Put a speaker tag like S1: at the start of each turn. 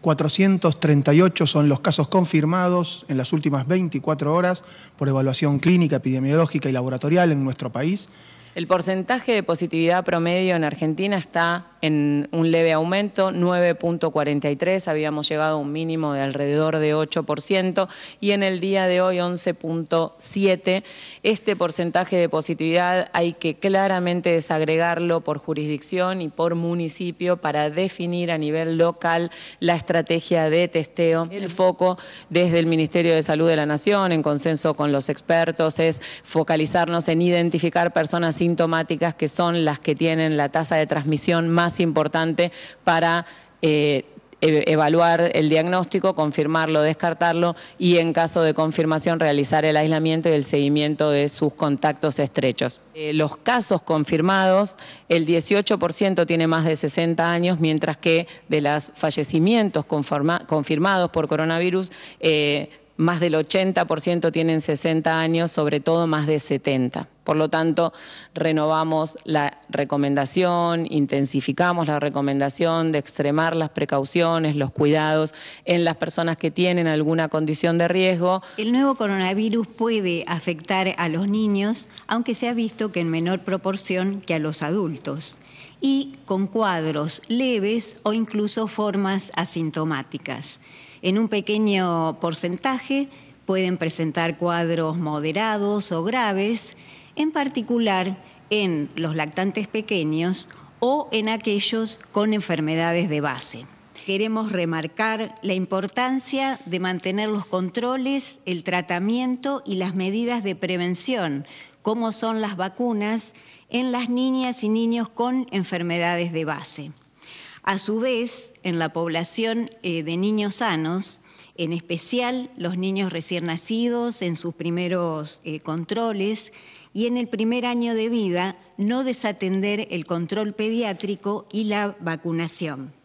S1: 438 son los casos confirmados en las últimas 24 horas por evaluación clínica, epidemiológica y laboratorial en nuestro país. El porcentaje de positividad promedio en Argentina está en un leve aumento, 9.43, habíamos llegado a un mínimo de alrededor de 8% y en el día de hoy 11.7. Este porcentaje de positividad hay que claramente desagregarlo por jurisdicción y por municipio para definir a nivel local la estrategia de testeo. El foco desde el Ministerio de Salud de la Nación, en consenso con los expertos, es focalizarnos en identificar personas sintomáticas que son las que tienen la tasa de transmisión más importante para eh, e-, evaluar el diagnóstico, confirmarlo, descartarlo y en caso de confirmación realizar el aislamiento y el seguimiento de sus contactos estrechos. Eh, los casos confirmados, el 18% tiene más de 60 años, mientras que de los fallecimientos confirmados por coronavirus, eh, más del 80% tienen 60 años, sobre todo más de 70. Por lo tanto, renovamos la recomendación, intensificamos la recomendación de extremar las precauciones, los cuidados en las personas que tienen alguna condición de riesgo.
S2: El nuevo coronavirus puede afectar a los niños, aunque se ha visto que en menor proporción que a los adultos y con cuadros leves o incluso formas asintomáticas. En un pequeño porcentaje pueden presentar cuadros moderados o graves, en particular en los lactantes pequeños o en aquellos con enfermedades de base. Queremos remarcar la importancia de mantener los controles, el tratamiento y las medidas de prevención, como son las vacunas, en las niñas y niños con enfermedades de base. A su vez, en la población eh, de niños sanos, en especial los niños recién nacidos en sus primeros eh, controles y en el primer año de vida, no desatender el control pediátrico y la vacunación.